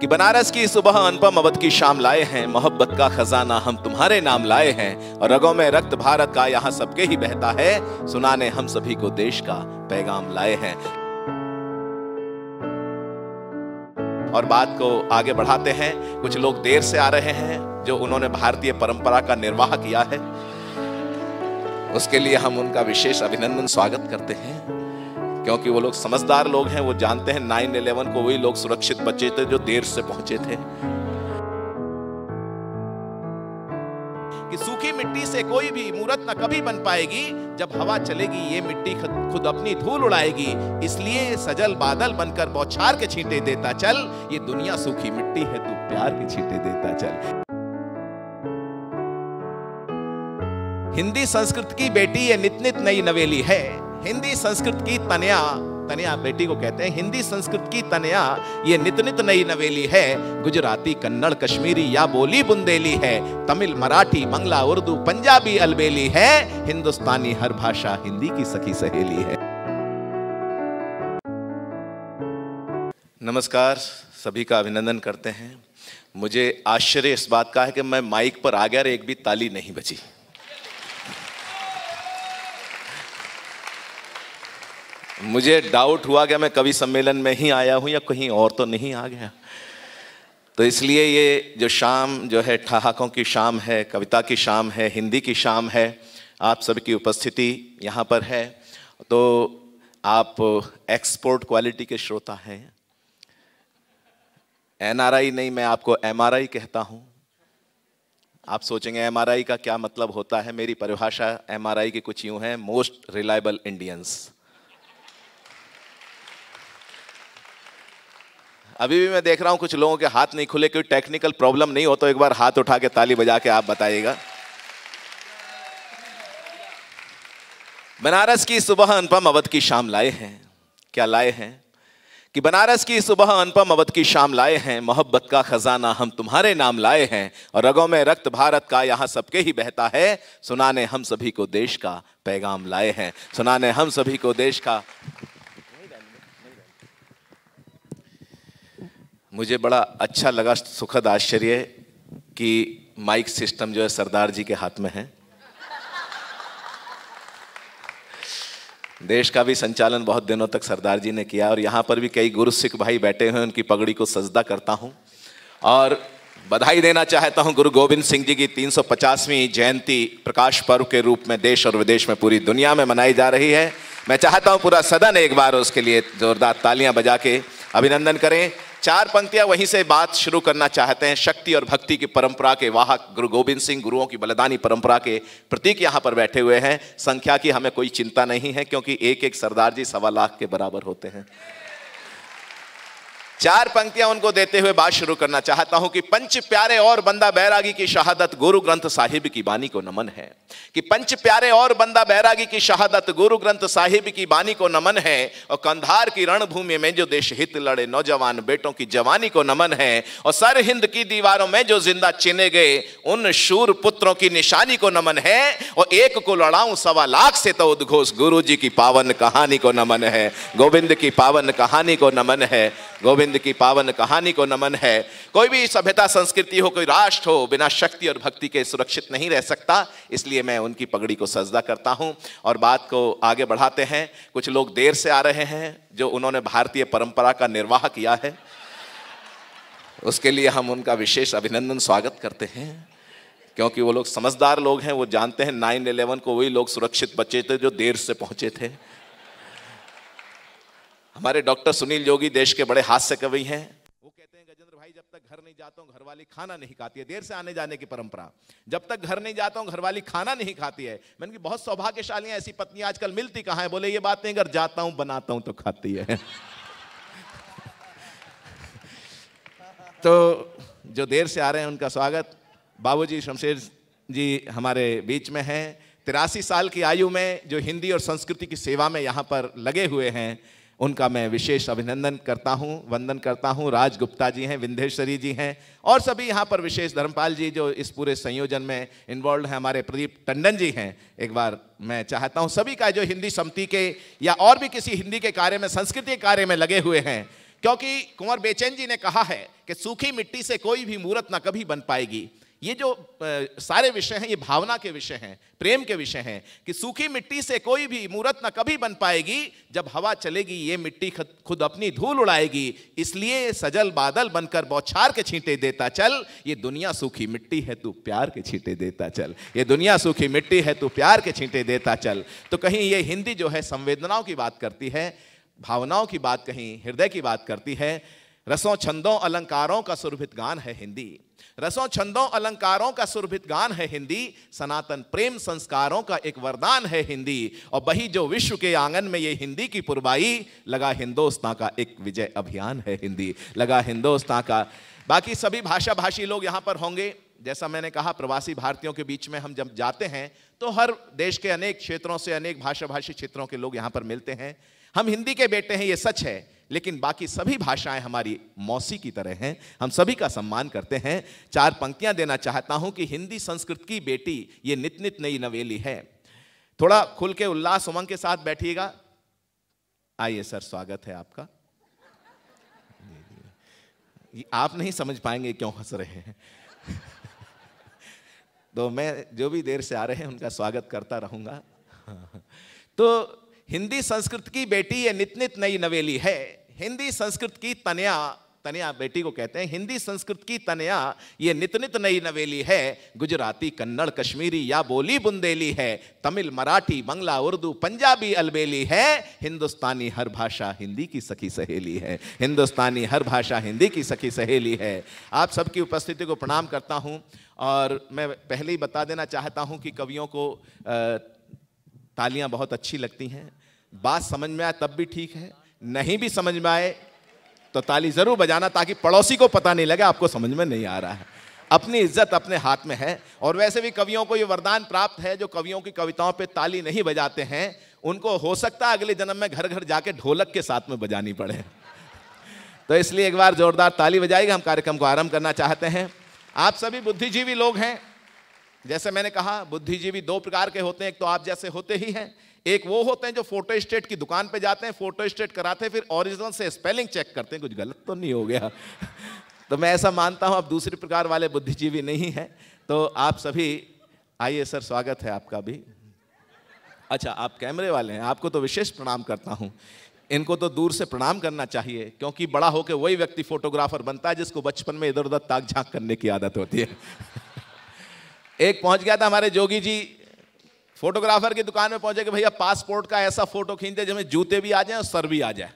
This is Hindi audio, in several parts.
कि बनारस की सुबह अनुपम अवध की शाम लाए हैं मोहब्बत का खजाना हम तुम्हारे नाम लाए हैं और रगों में रक्त भारत का यहाँ सबके ही बहता है सुनाने हम सभी को देश का पैगाम लाए हैं और बात को आगे बढ़ाते हैं कुछ लोग देर से आ रहे हैं जो उन्होंने भारतीय परंपरा का निर्वाह किया है उसके लिए हम उनका विशेष अभिनंदन स्वागत करते हैं क्योंकि वो लोग समझदार लोग हैं वो जानते हैं नाइन इलेवन को वही लोग सुरक्षित बचे थे जो देर से पहुंचे थे कि सूखी मिट्टी से कोई भी मूर्त न कभी बन पाएगी जब हवा चलेगी ये मिट्टी खुद अपनी धूल उड़ाएगी इसलिए सजल बादल बनकर बौछार के छींटे देता चल ये दुनिया सूखी मिट्टी है तू प्यार के छींटे देता चल हिंदी संस्कृत की बेटी ये नित नित नई नवेली है हिंदी संस्कृत की तनया तनया बेटी को कहते हैं हिंदी संस्कृत की तनया ये नित नित नई नवेली है गुजराती कन्नड़ कश्मीरी या बोली बुंदेली है तमिल मराठी बंगला उर्दू पंजाबी अलबेली है हिंदुस्तानी हर भाषा हिंदी की सखी सहेली है नमस्कार सभी का अभिनंदन करते हैं मुझे आश्चर्य इस बात का है कि मैं माइक पर आ गया और एक भी ताली नहीं बची मुझे डाउट हुआ कि मैं कवि सम्मेलन में ही आया हूं या कहीं और तो नहीं आ गया तो इसलिए ये जो शाम जो है ठहाकों की शाम है कविता की शाम है हिंदी की शाम है आप सबकी उपस्थिति यहाँ पर है तो आप एक्सपोर्ट क्वालिटी के श्रोता हैं एनआरआई नहीं मैं आपको एमआरआई कहता हूँ आप सोचेंगे एमआरआई का क्या मतलब होता है मेरी परिभाषा एमआरआई की कुछ यूँ है मोस्ट रिलायबल इंडियंस अभी भी मैं देख रहा हूँ कुछ लोगों के हाथ नहीं खुले क्योंकि टेक्निकल प्रॉब्लम नहीं हो तो एक बार हाथ उठा के ताली बजा के आप बताइएगा बनारस की सुबह अनुपम अवध की शाम लाए हैं क्या लाए हैं कि बनारस की सुबह अनुपम अवध की शाम लाए हैं मोहब्बत का खजाना हम तुम्हारे नाम लाए हैं और रगों में रक्त भारत का यहां सबके ही बहता है सुनाने हम सभी को देश का पैगाम लाए हैं सुनाने हम सभी को देश का मुझे बड़ा अच्छा लगा सुखद आश्चर्य कि माइक सिस्टम जो है सरदार जी के हाथ में है देश का भी संचालन बहुत दिनों तक सरदार जी ने किया और यहाँ पर भी कई गुरु सिख भाई बैठे हैं उनकी पगड़ी को सजदा करता हूँ और बधाई देना चाहता हूँ गुरु गोविंद सिंह जी की 350वीं जयंती प्रकाश पर्व के रूप में देश और विदेश में पूरी दुनिया में मनाई जा रही है मैं चाहता हूँ पूरा सदन एक बार उसके लिए जोरदार तालियां बजा के अभिनंदन करें चार पंक्तियां वहीं से बात शुरू करना चाहते हैं शक्ति और भक्ति की परंपरा के वाहक गुरु गोविंद सिंह गुरुओं की बलिदानी परंपरा के प्रतीक यहाँ पर बैठे हुए हैं संख्या की हमें कोई चिंता नहीं है क्योंकि एक एक सरदार जी सवा लाख के बराबर होते हैं चार पंक्तियां उनको देते हुए बात शुरू करना चाहता हूं कि पंच प्यारे और बंदा बैरागी की शहादत गुरु ग्रंथ साहिब की बानी को नमन है कि पंच प्यारे और बंदा बैरागी की शहादत गुरु ग्रंथ साहिब की बानी को नमन है और कंधार की रणभूमि में जो देश हित लड़े नौजवान बेटों की जवानी को नमन है और सर हिंद की दीवारों में जो जिंदा चिने गए उन शूर पुत्रों की निशानी को नमन है और एक को लड़ाऊं सवा लाख से तो उद्घोष गुरु जी की पावन कहानी को नमन है गोविंद की पावन कहानी को नमन है गोविंद अरविंद की पावन कहानी को नमन है कोई भी सभ्यता संस्कृति हो कोई राष्ट्र हो बिना शक्ति और भक्ति के सुरक्षित नहीं रह सकता इसलिए मैं उनकी पगड़ी को सजदा करता हूँ और बात को आगे बढ़ाते हैं कुछ लोग देर से आ रहे हैं जो उन्होंने भारतीय परंपरा का निर्वाह किया है उसके लिए हम उनका विशेष अभिनंदन स्वागत करते हैं क्योंकि वो लोग समझदार लोग हैं वो जानते हैं नाइन इलेवन को वही लोग सुरक्षित बचे थे जो देर से पहुंचे थे हमारे डॉक्टर सुनील योगी देश के बड़े हास्य कवि हैं वो कहते हैं गजेंद्र भाई जब तक घर नहीं जाता हूँ वाली खाना नहीं खाती है देर से आने जाने की परंपरा जब तक घर नहीं जाता हूँ वाली खाना नहीं खाती है मैंने की बहुत सौभाग्यशालियाँ ऐसी पत्नी आजकल मिलती कहाँ है बोले ये बात नहीं अगर जाता हूँ बनाता हूँ तो खाती है तो जो देर से आ रहे हैं उनका स्वागत बाबूजी शमशेर जी हमारे बीच में हैं तिरासी साल की आयु में जो हिंदी और संस्कृति की सेवा में यहाँ पर लगे हुए हैं उनका मैं विशेष अभिनंदन करता हूं वंदन करता हूं राज गुप्ता जी हैं विंधेश्वरी जी हैं और सभी यहां पर विशेष धर्मपाल जी जो इस पूरे संयोजन में इन्वॉल्व हैं हमारे प्रदीप टंडन जी हैं एक बार मैं चाहता हूं सभी का जो हिंदी समिति के या और भी किसी हिंदी के कार्य में संस्कृति के कार्य में लगे हुए हैं क्योंकि कुंवर बेचैन जी ने कहा है कि सूखी मिट्टी से कोई भी मूर्त ना कभी बन पाएगी ये जो सारे विषय हैं ये भावना के विषय हैं प्रेम के विषय हैं कि सूखी मिट्टी से कोई भी मूर्त न कभी बन पाएगी जब हवा चलेगी ये मिट्टी खुद अपनी धूल उड़ाएगी इसलिए सजल बादल बनकर बौछार के छींटे देता चल ये दुनिया सूखी मिट्टी है तू प्यार के छींटे देता चल ये दुनिया सूखी मिट्टी है तू प्यार के छींटे देता चल तो कहीं ये हिंदी जो है संवेदनाओं की बात करती है भावनाओं की बात कहीं हृदय की बात करती है रसों छंदों अलंकारों का सुरभित गान है हिंदी रसों छंदों अलंकारों का सुरभित गान है हिंदी सनातन प्रेम संस्कारों का एक वरदान है हिंदी और बही जो विश्व के आंगन में ये हिंदी की पुरवाई लगा हिंदोस्ता का एक विजय अभियान है हिंदी लगा हिंदोस्तां का बाकी सभी भाषा भाषी लोग यहाँ पर होंगे जैसा मैंने कहा प्रवासी भारतीयों के बीच में हम जब जाते हैं तो हर देश के अनेक क्षेत्रों से अनेक भाषा भाषी क्षेत्रों के लोग यहाँ पर मिलते हैं हम हिंदी के बेटे हैं ये सच है लेकिन बाकी सभी भाषाएं हमारी मौसी की तरह हैं हम सभी का सम्मान करते हैं चार पंक्तियां देना चाहता हूं कि हिंदी संस्कृत की बेटी ये नित नित नई नवेली है थोड़ा खुल के उल्लास उमंग के साथ बैठिएगा आइए सर स्वागत है आपका आप नहीं समझ पाएंगे क्यों हंस रहे हैं तो मैं जो भी देर से आ रहे हैं उनका स्वागत करता रहूंगा तो हिंदी संस्कृत की बेटी ये नित नित नई नवेली है हिंदी संस्कृत की तनया तनया बेटी को कहते हैं हिंदी संस्कृत की तनया ये नित नित नई नवेली है गुजराती कन्नड़ कश्मीरी या बोली बुंदेली है तमिल मराठी बंगला उर्दू पंजाबी अलबेली है हिंदुस्तानी हर भाषा हिंदी की सखी सहेली है हिंदुस्तानी हर भाषा हिंदी की सखी सहेली है आप सबकी उपस्थिति को प्रणाम करता हूँ और मैं पहले ही बता देना चाहता हूँ कि कवियों को तालियां बहुत अच्छी लगती हैं बात समझ में आए तब भी ठीक है नहीं भी समझ में आए तो ताली ज़रूर बजाना ताकि पड़ोसी को पता नहीं लगे आपको समझ में नहीं आ रहा है अपनी इज्जत अपने हाथ में है और वैसे भी कवियों को ये वरदान प्राप्त है जो कवियों की कविताओं पे ताली नहीं बजाते हैं उनको हो सकता है अगले जन्म में घर घर जाके ढोलक के साथ में बजानी पड़े तो इसलिए एक बार जोरदार ताली बजाएगा हम कार्यक्रम को आरंभ करना चाहते हैं आप सभी बुद्धिजीवी लोग हैं जैसे मैंने कहा बुद्धिजीवी दो प्रकार के होते हैं एक तो आप जैसे होते ही हैं एक वो होते हैं जो फोटो स्टेट की दुकान पे जाते हैं फोटो स्टेट कराते हैं फिर ओरिजिनल से स्पेलिंग चेक करते हैं कुछ गलत तो नहीं हो गया तो मैं ऐसा मानता हूँ आप दूसरे प्रकार वाले बुद्धिजीवी नहीं हैं तो आप सभी आइए सर स्वागत है आपका भी अच्छा आप कैमरे वाले हैं आपको तो विशेष प्रणाम करता हूँ इनको तो दूर से प्रणाम करना चाहिए क्योंकि बड़ा होकर वही व्यक्ति फोटोग्राफर बनता है जिसको बचपन में इधर उधर ताक झाँक करने की आदत होती है एक पहुंच गया था हमारे जोगी जी फोटोग्राफर की दुकान में पहुंचे कि भैया पासपोर्ट का ऐसा फोटो खींचते जिसमें जूते भी आ जाए और सर भी आ जाए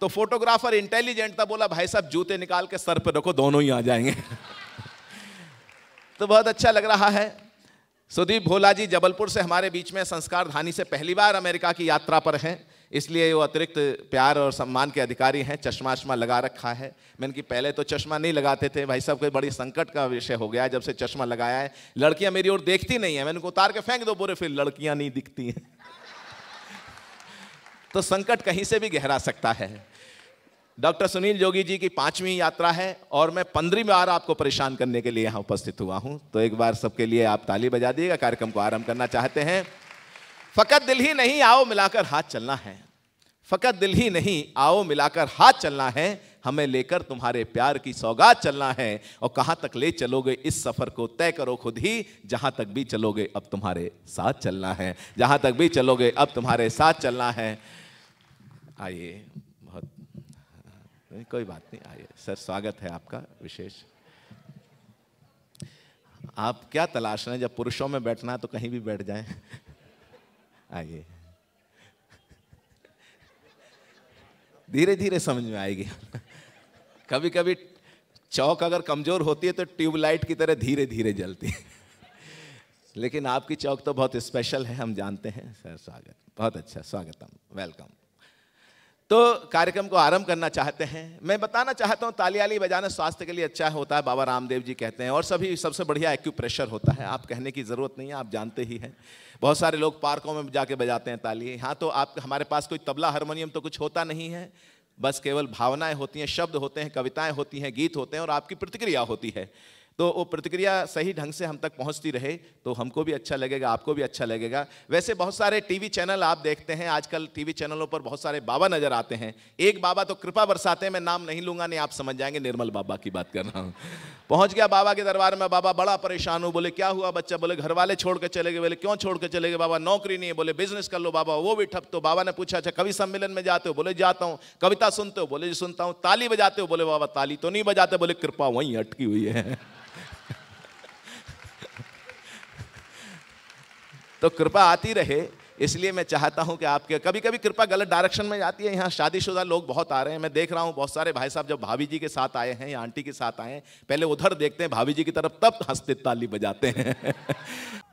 तो फोटोग्राफर इंटेलिजेंट था बोला भाई साहब जूते निकाल के सर पर रखो दोनों ही आ जाएंगे तो बहुत अच्छा लग रहा है सुदीप भोला जी जबलपुर से हमारे बीच में संस्कार धानी से पहली बार अमेरिका की यात्रा पर हैं इसलिए वो अतिरिक्त प्यार और सम्मान के अधिकारी हैं चश्मा वश्मा लगा रखा है मैंने कि पहले तो चश्मा नहीं लगाते थे भाई साहब कोई बड़ी संकट का विषय हो गया है जब से चश्मा लगाया है लड़कियां मेरी ओर देखती नहीं है मैंने को उतार के फेंक दो बोरे फिर लड़कियां नहीं दिखती हैं तो संकट कहीं से भी गहरा सकता है डॉक्टर सुनील जोगी जी की पांचवी यात्रा है और मैं पंद्रहवीं बार आपको परेशान करने के लिए यहाँ उपस्थित हुआ हूँ तो एक बार सबके लिए आप ताली बजा दिएगा कार्यक्रम को आरंभ करना चाहते हैं फकत दिल ही नहीं आओ मिलाकर हाथ चलना है फ़कत दिल ही नहीं आओ मिलाकर हाथ चलना है हमें लेकर तुम्हारे प्यार की सौगात चलना है और कहाँ तक ले चलोगे इस सफ़र को तय करो खुद ही जहाँ तक भी चलोगे अब तुम्हारे साथ चलना है जहाँ तक भी चलोगे अब तुम्हारे साथ चलना है आइए बहुत कोई बात नहीं आइए सर स्वागत है आपका विशेष आप क्या तलाश रहे हैं जब पुरुषों में बैठना तो कहीं भी बैठ जाएं आइए धीरे धीरे समझ में आएगी कभी कभी चौक अगर कमज़ोर होती है तो ट्यूबलाइट की तरह धीरे धीरे जलती है लेकिन आपकी चौक तो बहुत स्पेशल है हम जानते हैं सर स्वागत बहुत अच्छा स्वागतम वेलकम तो कार्यक्रम को आरंभ करना चाहते हैं मैं बताना चाहता हूँ तालियाली बजाना स्वास्थ्य के लिए अच्छा होता है बाबा रामदेव जी कहते हैं और सभी सबसे बढ़िया एक्यूप्रेशर होता है आप कहने की ज़रूरत नहीं है आप जानते ही हैं बहुत सारे लोग पार्कों में जाके बजाते हैं ताली हाँ तो आप हमारे पास कोई तबला हारमोनियम तो कुछ होता नहीं है बस केवल भावनाएं होती हैं शब्द होते हैं कविताएं होती हैं गीत होते हैं और आपकी प्रतिक्रिया होती है तो वो प्रतिक्रिया सही ढंग से हम तक पहुंचती रहे तो हमको भी अच्छा लगेगा आपको भी अच्छा लगेगा वैसे बहुत सारे टीवी चैनल आप देखते हैं आजकल टीवी चैनलों पर बहुत सारे बाबा नज़र आते हैं एक बाबा तो कृपा बरसाते हैं मैं नाम नहीं लूंगा नहीं आप समझ जाएंगे निर्मल बाबा की बात कर रहा हूँ पहुंच गया बाबा के दरबार में बाबा बड़ा परेशान हूँ बोले क्या हुआ बच्चा बोले घर वाले छोड़ के चले गए बोले क्यों छोड़ के चले गए बाबा नौकरी नहीं है बोले बिजनेस कर लो बाबा वो भी ठप तो बाबा ने पूछा अच्छा कवि सम्मेलन में जाते हो बोले जाता हूँ कविता सुनते हो बोले जी सुनता हूँ ताली बजाते हो बोले बाबा ताली तो नहीं बजाते बोले कृपा वहीं अटकी हुई है तो कृपा आती रहे इसलिए मैं चाहता हूं कि आपके कभी कभी कृपा गलत डायरेक्शन में जाती है यहाँ शादीशुदा लोग बहुत आ रहे हैं मैं देख रहा हूँ बहुत सारे भाई साहब जब भाभी जी के साथ आए हैं या आंटी के साथ आए हैं पहले उधर देखते हैं भाभी जी की तरफ तब हंसते ताली बजाते हैं